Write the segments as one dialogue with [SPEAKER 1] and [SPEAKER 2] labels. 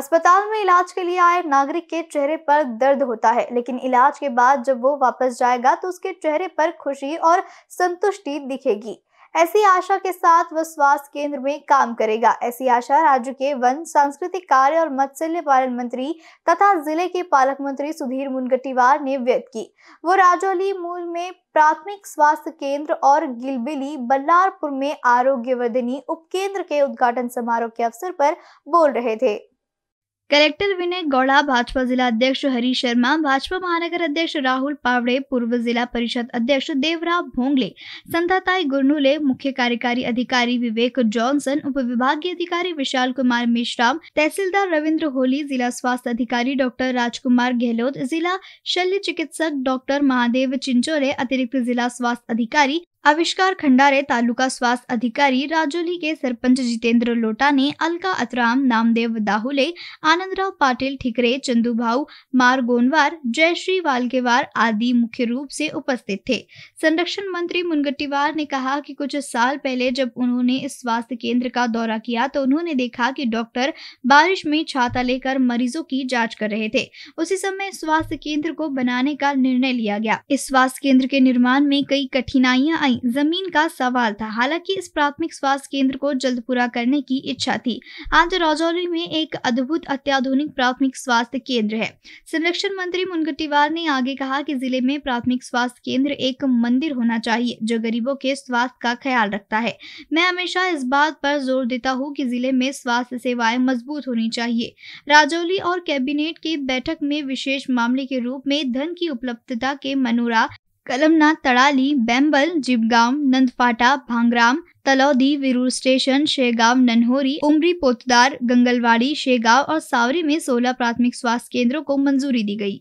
[SPEAKER 1] अस्पताल में इलाज के लिए आए नागरिक के चेहरे पर दर्द होता है लेकिन इलाज के बाद जब वो वापस जाएगा तो उसके चेहरे पर खुशी और संतुष्टि दिखेगी ऐसी आशा के साथ वह स्वास्थ्य केंद्र में काम करेगा ऐसी आशा राज्य के वन सांस्कृतिक कार्य और मत्स्य पालन मंत्री तथा जिले के पालक मंत्री सुधीर मुनगटीवार ने व्यक्त की वो राजौली मूल में प्राथमिक स्वास्थ्य केंद्र और गिलबिली बल्लारपुर में आरोग्य वर्धनी उपकेंद्र के उद्घाटन समारोह के अवसर पर बोल रहे थे कलेक्टर विनय गौड़ा भाजपा जिला अध्यक्ष हरी शर्मा भाजपा महानगर अध्यक्ष राहुल पावड़े पूर्व जिला परिषद अध्यक्ष देवराव भोंगले संधाताई गुरनुले मुख्य कार्यकारी अधिकारी विवेक जॉनसन उप विभागीय अधिकारी विशाल कुमार मिश्रा तहसीलदार रविन्द्र होली जिला स्वास्थ्य अधिकारी डॉक्टर राजकुमार गहलोत जिला शल्य चिकित्सक डॉक्टर महादेव चिंचोले अतिरिक्त जिला स्वास्थ्य अधिकारी आविष्कार खंडारे तालुका स्वास्थ्य अधिकारी राजौली के सरपंच जितेंद्र लोटा ने अलका अतराम नामदेव दाहुले आनंदराव पाटिल ठिकरे चंदूभाऊ मार गोनवार जयश्री वालकेवार आदि मुख्य रूप से उपस्थित थे संरक्षण मंत्री मुनगट्टीवार ने कहा कि कुछ साल पहले जब उन्होंने इस स्वास्थ्य केंद्र का दौरा किया तो उन्होंने देखा की डॉक्टर बारिश में छाता लेकर मरीजों की जाँच कर रहे थे उसी समय स्वास्थ्य केंद्र को बनाने का निर्णय लिया गया इस स्वास्थ्य केंद्र के निर्माण में कई कठिनाइया आई जमीन का सवाल था हालांकि इस प्राथमिक स्वास्थ्य केंद्र को जल्द पूरा करने की इच्छा थी आज राजौली में एक अद्भुत अत्याधुनिक प्राथमिक स्वास्थ्य केंद्र है संरक्षण मंत्री मुनगटीवार ने आगे कहा कि जिले में प्राथमिक स्वास्थ्य केंद्र एक मंदिर होना चाहिए जो गरीबों के स्वास्थ्य का ख्याल रखता है मैं हमेशा इस बात पर जोर देता हूँ की जिले में स्वास्थ्य सेवाएं मजबूत होनी चाहिए राजौली और कैबिनेट की बैठक में विशेष मामले के रूप में धन की उपलब्धता के मनोरा कलमना तड़ाली बैंबल જીબગામ नंदफाटा भांगराम तलौदी विरूर स्टेशन शेगांव नन्होरी उमरी पोतदार गंगलवाड़ी शेगांव और सावरी में 16 प्राथमिक स्वास्थ्य केंद्रों को मंजूरी दी गई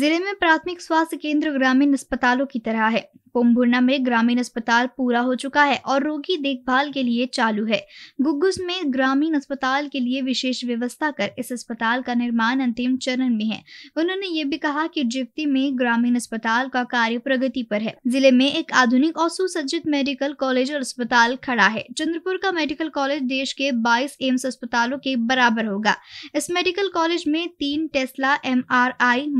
[SPEAKER 1] जिले में प्राथमिक स्वास्थ्य केंद्र ग्रामीण अस्पतालों की तरह है पोम्भुरना में ग्रामीण अस्पताल पूरा हो चुका है और रोगी देखभाल के लिए चालू है गुग्गुस में ग्रामीण अस्पताल के लिए विशेष व्यवस्था कर इस अस्पताल का निर्माण अंतिम चरण में है उन्होंने ये भी कहा कि जिप्ती में ग्रामीण अस्पताल का कार्य प्रगति पर है जिले में एक आधुनिक और सुसज्जित मेडिकल कॉलेज और अस्पताल खड़ा है चंद्रपुर का मेडिकल कॉलेज देश के बाईस एम्स अस्पतालों के बराबर होगा इस मेडिकल कॉलेज में तीन टेस्ला एम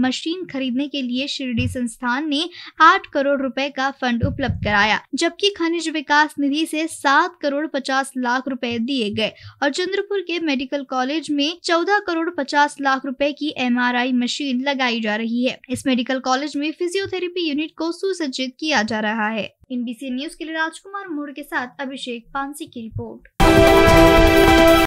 [SPEAKER 1] मशीन जमीन खरीदने के लिए शिरडी संस्थान ने आठ करोड़ रुपए का फंड उपलब्ध कराया जबकि खनिज विकास निधि से सात करोड़ पचास लाख रुपए दिए गए और चंद्रपुर के मेडिकल कॉलेज में चौदह करोड़ पचास लाख रुपए की एम मशीन लगाई जा रही है इस मेडिकल कॉलेज में फिजियोथेरेपी यूनिट को सुसज्जित किया जा रहा है एनबीसी न्यूज के लिए राजकुमार मोड़ के साथ अभिषेक पानसी की रिपोर्ट